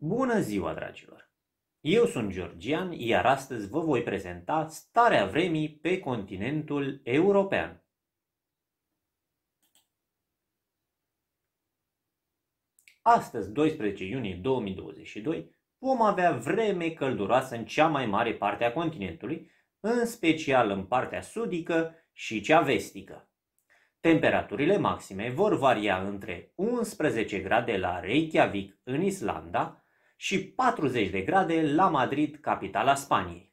Bună ziua, dragilor! Eu sunt Georgian, iar astăzi vă voi prezenta starea vremii pe continentul european. Astăzi, 12 iunie 2022, vom avea vreme călduroasă în cea mai mare parte a continentului, în special în partea sudică și cea vestică. Temperaturile maxime vor varia între 11 grade la Reykjavik în Islanda și 40 de grade la Madrid, capitala Spaniei.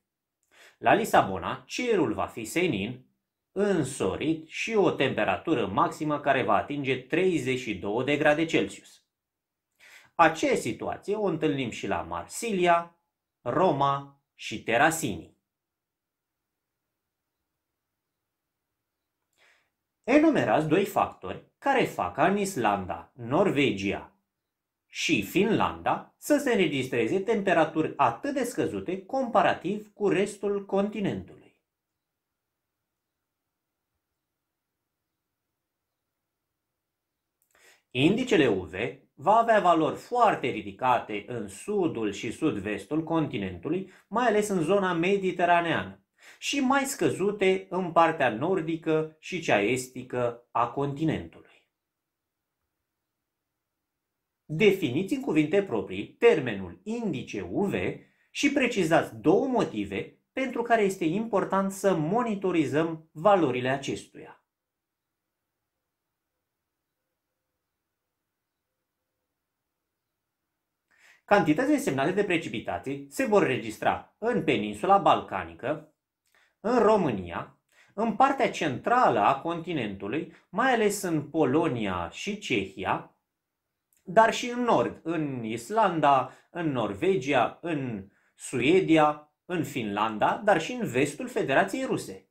La Lisabona, cerul va fi senin, însorit și o temperatură maximă care va atinge 32 de grade Celsius. Aceeași situație o întâlnim și la Marsilia, Roma și Terasini. Enumerați doi factori care fac în Islanda, Norvegia și Finlanda să se înregistreze temperaturi atât de scăzute comparativ cu restul continentului. Indicele UV va avea valori foarte ridicate în sudul și sud-vestul continentului, mai ales în zona mediteraneană, și mai scăzute în partea nordică și cea estică a continentului. Definiți în cuvinte proprii termenul indice UV și precizați două motive pentru care este important să monitorizăm valorile acestuia. Cantitățile semnale de precipitații se vor registra în peninsula balcanică, în România, în partea centrală a continentului, mai ales în Polonia și Cehia, dar și în nord, în Islanda, în Norvegia, în Suedia, în Finlanda, dar și în vestul Federației Ruse.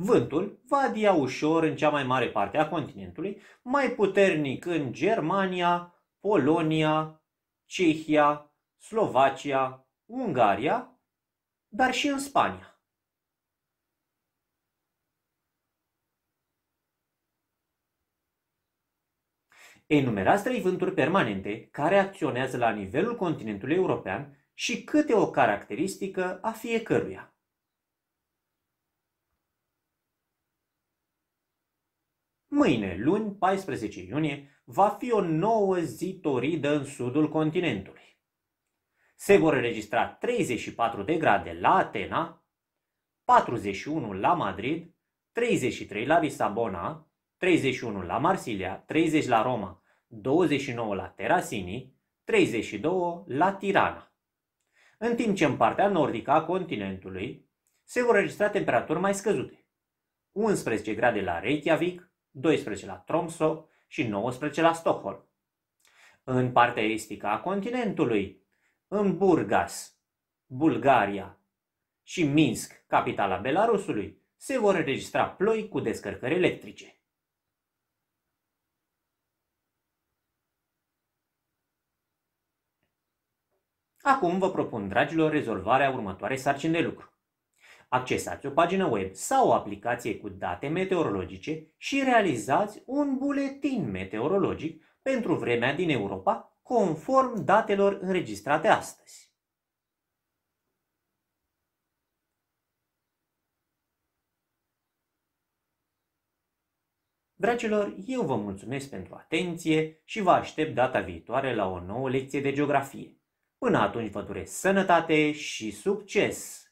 Vântul va adia ușor în cea mai mare parte a continentului, mai puternic în Germania, Polonia, Cehia, Slovacia, Ungaria, dar și în Spania. Enumerați trei vânturi permanente care acționează la nivelul continentului european și câte o caracteristică a fiecăruia. Mâine, luni 14 iunie, va fi o nouă zi toridă în sudul continentului. Se vor înregistra 34 de grade la Atena, 41 la Madrid, 33 la Lisabona, 31 la Marsilia, 30 la Roma, 29 la Terasini, 32 la Tirana. În timp ce în partea nordică a continentului se vor registra temperaturi mai scăzute, 11 grade la Reykjavik, 12 la Tromso și 19 la Stockholm. În partea estică a continentului, în Burgas, Bulgaria și Minsk, capitala Belarusului, se vor înregistra ploi cu descărcări electrice. Acum vă propun, dragilor, rezolvarea următoarei sarcini de lucru. Accesați o pagină web sau o aplicație cu date meteorologice și realizați un buletin meteorologic pentru vremea din Europa conform datelor înregistrate astăzi. Dragilor, eu vă mulțumesc pentru atenție și vă aștept data viitoare la o nouă lecție de geografie. Până atunci vă doresc sănătate și succes!